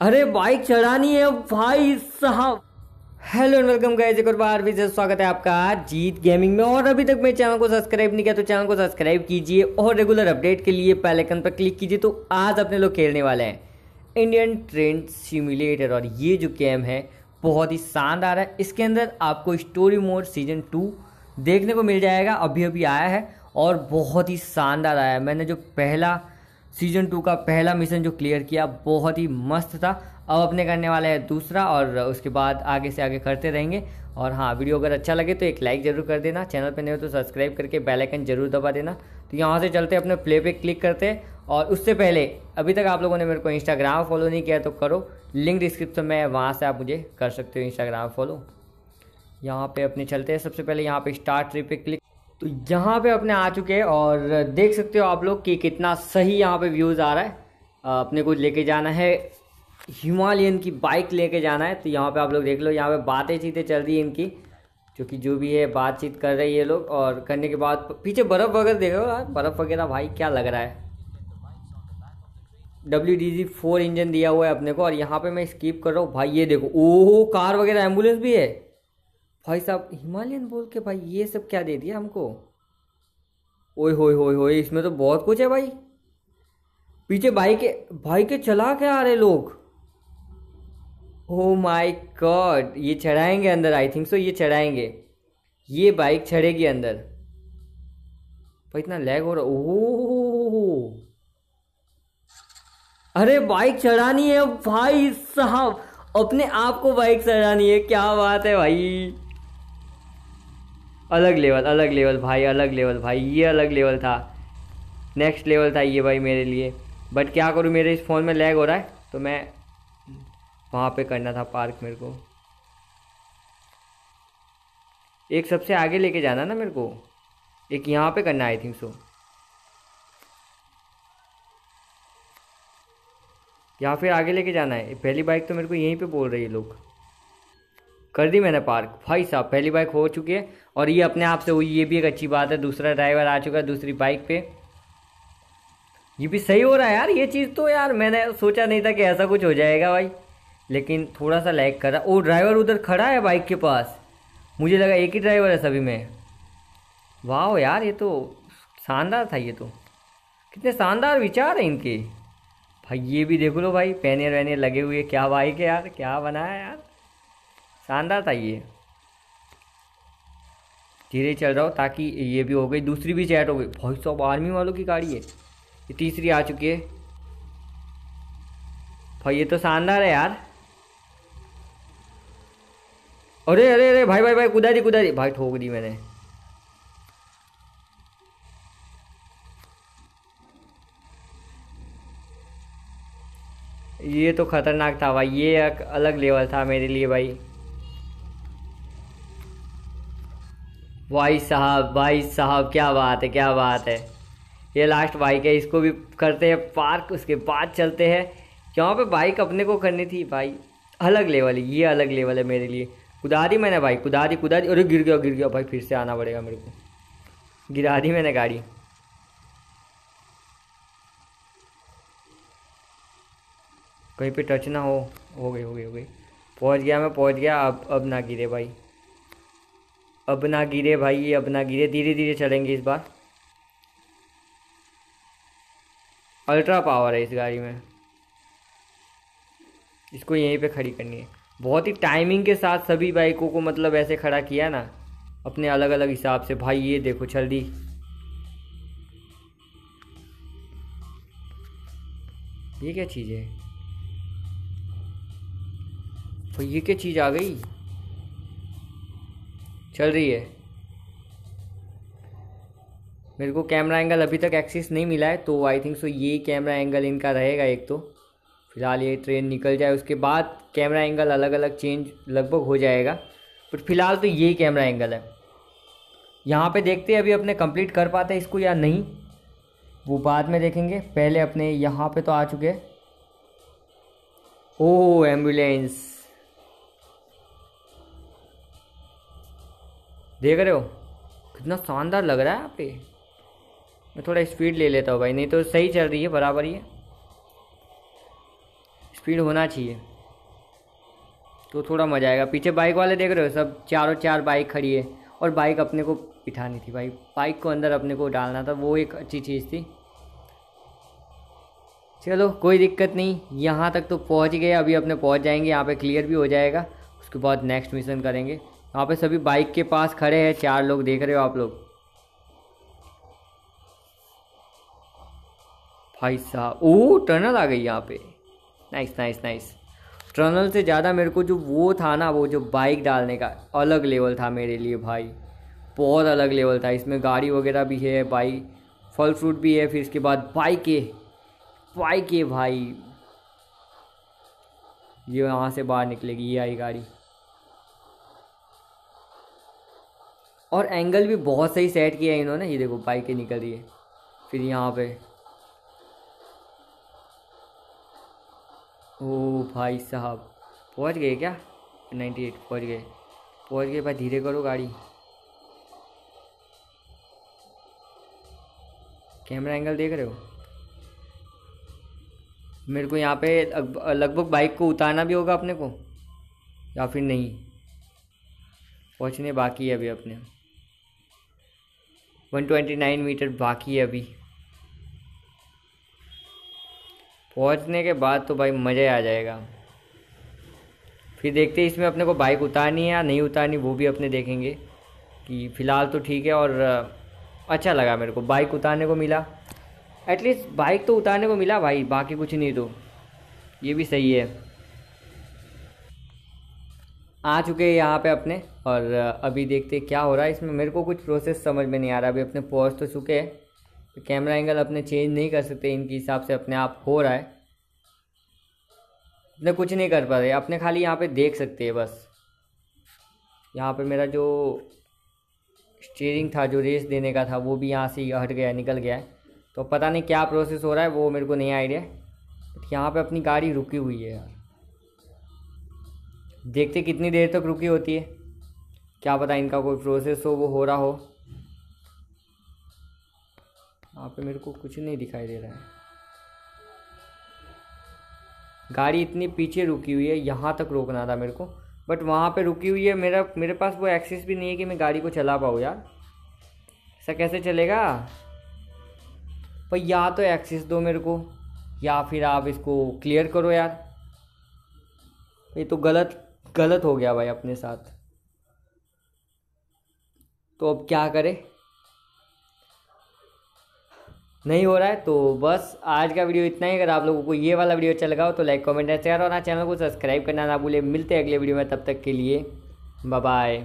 अरे बाइक चढ़ानी है भाई साहब हेलो एंड वेलकम गाइस एक और बार फिर से स्वागत है आपका जीत गेमिंग में और अभी तक मेरे चैनल को सब्सक्राइब नहीं किया तो चैनल को सब्सक्राइब कीजिए और रेगुलर अपडेट के लिए पहले आइकन पर क्लिक कीजिए तो आज अपने लोग खेलने वाले हैं इंडियन ट्रेंड सिमुलेटर और ये जो गेम है बहुत ही शानदार है इसके अंदर आपको स्टोरी मोड सीजन टू देखने को मिल जाएगा अभी अभी आया है और बहुत ही शानदार आया है मैंने जो पहला सीजन टू का पहला मिशन जो क्लियर किया बहुत ही मस्त था अब अपने करने वाला है दूसरा और उसके बाद आगे से आगे करते रहेंगे और हाँ वीडियो अगर अच्छा लगे तो एक लाइक ज़रूर कर देना चैनल पर नहीं हो तो सब्सक्राइब करके बेल आइकन जरूर दबा देना तो यहाँ से चलते अपने प्ले पे क्लिक करते हैं और उससे पहले अभी तक आप लोगों ने मेरे को इंस्टाग्राम फॉलो नहीं किया तो करो लिंक डिस्क्रिप्शन में है वहाँ से आप मुझे कर सकते हो इंस्टाग्राम फॉलो यहाँ पे अपने चलते हैं सबसे पहले यहाँ पे स्टार्ट ट्रिप पे क्लिक तो यहाँ पे अपने आ चुके हैं और देख सकते हो आप लोग कि कितना सही यहाँ पे व्यूज़ आ रहा है अपने को लेके जाना है हिमालयन की बाइक लेके जाना है तो यहाँ पे आप लोग देख लो यहाँ पे बातें चीतें चल रही है इनकी क्योंकि जो भी है बातचीत कर रही है लोग और करने के बाद पीछे बर्फ़ वगैरह देखो यार बर्फ़ वगैरह भाई क्या लग रहा है W D G four engine दिया हुआ है अपने को और यहाँ पे मैं स्कीप कर रहा हूँ भाई ये देखो ओह कार वगैरह एम्बुलेंस भी है भाई साहब हिमालयन बोल के भाई ये सब क्या दे दिया हमको ओए होए होए होए इसमें तो बहुत कुछ है भाई पीछे भाई के भाई के चला के आ रहे लोग ओ माय गॉड ये चढ़ाएंगे अंदर आई थिंक सो ये चढ़ाएंगे ये बाइक चढ़ेगी अंदर भाई इतना लैग हो रहा ओ oh। अरे बाइक चढ़ानी है भाई साहब अपने आप को बाइक चढ़ानी है क्या बात है भाई अलग लेवल अलग लेवल भाई अलग लेवल भाई ये अलग लेवल था नेक्स्ट लेवल था ये भाई मेरे लिए बट क्या करूँ मेरे इस फ़ोन में लैग हो रहा है तो मैं वहाँ पे करना था पार्क मेरे को एक सबसे आगे लेके जाना ना मेरे को एक यहाँ पे करना आई थिंक सो यहाँ फिर आगे लेके जाना है पहली बाइक तो मेरे को यहीं पे बोल रही है लोग कर दी मैंने पार्क भाई साहब पहली बाइक हो चुकी है और ये अपने आप से हुई ये भी एक अच्छी बात है दूसरा ड्राइवर आ चुका है दूसरी बाइक पे ये भी सही हो रहा है यार ये चीज़ तो यार मैंने सोचा नहीं था कि ऐसा कुछ हो जाएगा भाई लेकिन थोड़ा सा लैग रहा ओ ड्राइवर उधर खड़ा है बाइक के पास मुझे लगा एक ही ड्राइवर है सभी में वाह यार ये तो शानदार था ये तो कितने शानदार विचार हैं इनके भाई ये भी देख लो भाई पैनियर वैनियर लगे हुए क्या बाइक है यार क्या बनाया यार शानदार था ये धीरे चल रहा हो ताकि ये भी हो गई दूसरी भी चैट हो गई वॉइस ऑफ आर्मी वालों की गाड़ी है ये तीसरी आ चुकी है भाई ये तो शानदार है यार अरे अरे अरे भाई भाई भाई कुदा दी कुदा दी भाई ठोक दी मैंने ये तो खतरनाक था भाई ये एक अलग लेवल था मेरे लिए भाई भाई साहब भाई साहब क्या बात है क्या बात है ये लास्ट बाइक है इसको भी करते हैं पार्क उसके बाद चलते हैं यहाँ पे बाइक अपने को करनी थी भाई अलग लेवल है ये अलग लेवल है मेरे लिए कुदारी मैंने भाई कुदारी कुदारी अरे गिर गया गिर गया भाई फिर से आना पड़ेगा मेरे को गिरा दी मैंने गाड़ी कहीं पे टच ना हो हो गई हो गई हो गई पहुंच गया मैं पहुंच गया अब अब ना गिरे भाई अब ना गिरे भाई अब ना गिरे धीरे धीरे चलेंगे इस बार अल्ट्रा पावर है इस गाड़ी में इसको यहीं पे खड़ी करनी है बहुत ही टाइमिंग के साथ सभी बाइकों को मतलब ऐसे खड़ा किया ना अपने अलग अलग हिसाब से भाई ये देखो जल्दी ये क्या चीज़ है भाई ये क्या चीज़ आ गई चल रही है मेरे को कैमरा एंगल अभी तक एक्सिस नहीं मिला है तो आई थिंक सो ये कैमरा एंगल इनका रहेगा एक तो फ़िलहाल ये ट्रेन निकल जाए उसके बाद कैमरा एंगल अलग अलग चेंज लगभग हो जाएगा बट फिलहाल तो यही कैमरा एंगल है यहाँ पे देखते हैं अभी अपने कंप्लीट कर पाते हैं इसको या नहीं वो बाद में देखेंगे पहले अपने यहाँ पे तो आ चुके हैं ओह एम्बुलेंस देख रहे हो कितना शानदार लग रहा है आप मैं थोड़ा स्पीड ले लेता हूँ भाई नहीं तो सही चल रही है बराबर ही स्पीड होना चाहिए तो थोड़ा मज़ा आएगा पीछे बाइक वाले देख रहे हो सब चारों चार बाइक खड़ी है और बाइक अपने को बिठानी थी भाई बाइक को अंदर अपने को डालना था वो एक अच्छी चीज़ थी चलो कोई दिक्कत नहीं यहाँ तक तो पहुँच गए अभी अपने पहुँच जाएंगे यहाँ पे क्लियर भी हो जाएगा उसके बाद नेक्स्ट मिशन करेंगे यहाँ पे सभी बाइक के पास खड़े हैं चार लोग देख रहे हो आप लोग भाई साहब ओ टनल आ गई यहाँ पे नाइस नाइस नाइस टनल से ज़्यादा मेरे को जो वो था ना वो जो बाइक डालने का अलग लेवल था मेरे लिए भाई बहुत अलग लेवल था इसमें गाड़ी वगैरह भी है बाइक फल फ्रूट भी है फिर इसके बाद बाइक है बाइक है भाई ये वहाँ से बाहर निकलेगी ये आई गाड़ी और एंगल भी बहुत सही सेट किया है इन्होंने ये देखो बाइक ही निकल रही है फिर यहाँ पे ओ भाई साहब पहुँच गए क्या नाइन्टी एट पहुँच गए पहुँच गए भाई धीरे करो गाड़ी कैमरा एंगल देख रहे हो मेरे को यहाँ पे लगभग बाइक को उतारना भी होगा अपने को या फिर नहीं पहुँचने बाकी है अभी अपने 129 मीटर बाकी है अभी पहुंचने के बाद तो भाई मज़ा ही आ जाएगा फिर देखते हैं इसमें अपने को बाइक उतारनी है या नहीं उतारनी वो भी अपने देखेंगे कि फ़िलहाल तो ठीक है और अच्छा लगा मेरे को बाइक उतारने को मिला एटलीस्ट बाइक तो उतारने को मिला भाई बाकी कुछ नहीं तो ये भी सही है आ चुके हैं यहाँ पे अपने और अभी देखते हैं क्या हो रहा है इसमें मेरे को कुछ प्रोसेस समझ में नहीं आ रहा अभी अपने पहुँच तो चुके हैं तो कैमरा एंगल अपने चेंज नहीं कर सकते इनके हिसाब से अपने आप हो रहा है अपने कुछ नहीं कर पा रहे अपने खाली यहाँ पे देख सकते हैं बस यहाँ पे मेरा जो स्टीयरिंग था जो रेस देने का था वो भी यहाँ से हट गया निकल गया है तो पता नहीं क्या प्रोसेस हो रहा है वो मेरे को नहीं आइडिया बट यहाँ पर अपनी गाड़ी रुकी हुई है यार देखते कितनी देर तक रुकी होती है क्या पता इनका कोई प्रोसेस हो वो हो रहा हो यहाँ पे मेरे को कुछ नहीं दिखाई दे रहा है गाड़ी इतनी पीछे रुकी हुई है यहाँ तक रोकना था मेरे को बट वहाँ पे रुकी हुई है मेरा मेरे पास वो एक्सेस भी नहीं है कि मैं गाड़ी को चला पाऊँ यार ऐसा कैसे चलेगा पर या तो एक्सेस दो मेरे को या फिर आप इसको क्लियर करो यार ये तो गलत गलत हो गया भाई अपने साथ तो अब क्या करें नहीं हो रहा है तो बस आज का वीडियो इतना ही अगर आप लोगों को ये वाला वीडियो अच्छा लगा हो तो लाइक कमेंट शेयर और ना चैनल को सब्सक्राइब करना ना भूले मिलते हैं अगले वीडियो में तब तक के लिए बाय